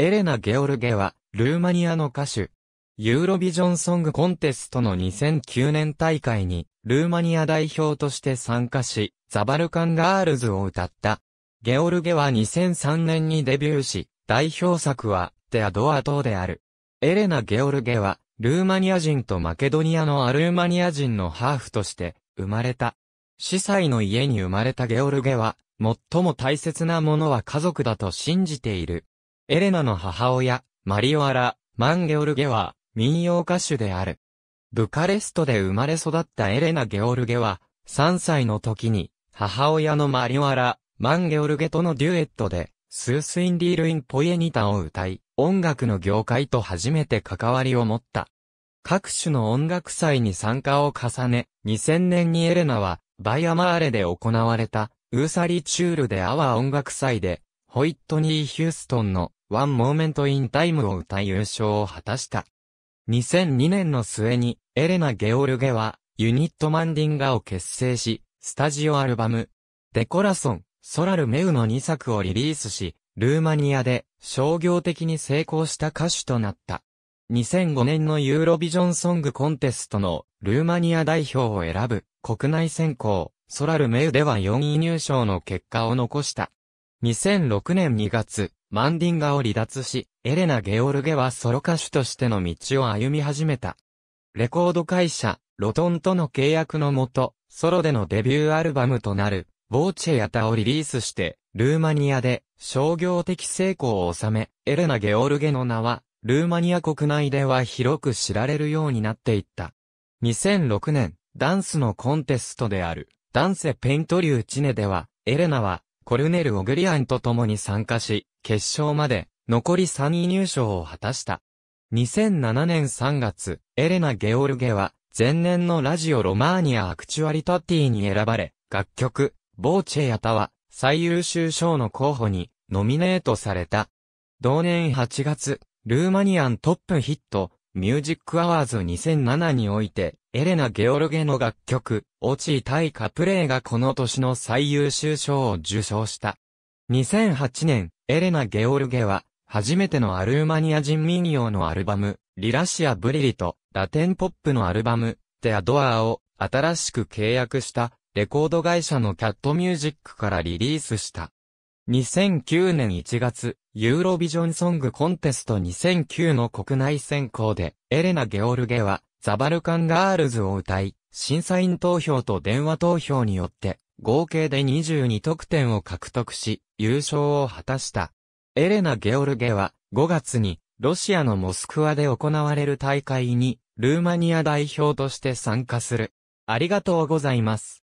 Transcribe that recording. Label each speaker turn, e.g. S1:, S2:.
S1: エレナ・ゲオルゲは、ルーマニアの歌手。ユーロビジョンソングコンテストの2009年大会に、ルーマニア代表として参加し、ザバルカンガールズを歌った。ゲオルゲは2003年にデビューし、代表作は、デアドア等である。エレナ・ゲオルゲは、ルーマニア人とマケドニアのアルーマニア人のハーフとして、生まれた。司祭の家に生まれたゲオルゲは、最も大切なものは家族だと信じている。エレナの母親、マリオアラ・マン・ゲオルゲは、民謡歌手である。ブカレストで生まれ育ったエレナ・ゲオルゲは、3歳の時に、母親のマリオアラ・マン・ゲオルゲとのデュエットで、スース・インディール・イン・ポエニタを歌い、音楽の業界と初めて関わりを持った。各種の音楽祭に参加を重ね、2000年にエレナは、バイアマーレで行われた、ウーサリチュールでアワー音楽祭で、ホイットニー・ヒューストンのワンモーメントインタイムを歌い優勝を果たした。2002年の末に、エレナ・ゲオルゲは、ユニットマンディンガを結成し、スタジオアルバム、デコラソン、ソラルメウの2作をリリースし、ルーマニアで商業的に成功した歌手となった。2005年のユーロビジョンソングコンテストのルーマニア代表を選ぶ国内選考、ソラルメウでは4位入賞の結果を残した。2006年2月、マンディンガを離脱し、エレナ・ゲオルゲはソロ歌手としての道を歩み始めた。レコード会社、ロトンとの契約のもと、ソロでのデビューアルバムとなる、ボーチェヤタをリリースして、ルーマニアで商業的成功を収め、エレナ・ゲオルゲの名は、ルーマニア国内では広く知られるようになっていった。2006年、ダンスのコンテストである、ダンセ・ペントリュー・チネでは、エレナは、コルネル・オグリアンと共に参加し、決勝まで残り3位入賞を果たした。2007年3月、エレナ・ゲオルゲは、前年のラジオロマーニア・アクチュアリタティに選ばれ、楽曲、ボーチェ・ヤタは、最優秀賞の候補に、ノミネートされた。同年8月、ルーマニアントップヒット、ミュージックアワーズ2007において、エレナ・ゲオルゲの楽曲、落ちイ・カプレイがこの年の最優秀賞を受賞した。2008年、エレナ・ゲオルゲは、初めてのアルーマニア人民謡のアルバム、リラシア・ブリリと、ラテンポップのアルバム、テアドアを、新しく契約した、レコード会社のキャットミュージックからリリースした。2009年1月、ユーロビジョンソングコンテスト2009の国内選考で、エレナ・ゲオルゲは、ザバルカンガールズを歌い、審査員投票と電話投票によって、合計で22得点を獲得し、優勝を果たした。エレナ・ゲオルゲは、5月に、ロシアのモスクワで行われる大会に、ルーマニア代表として参加する。ありがとうございます。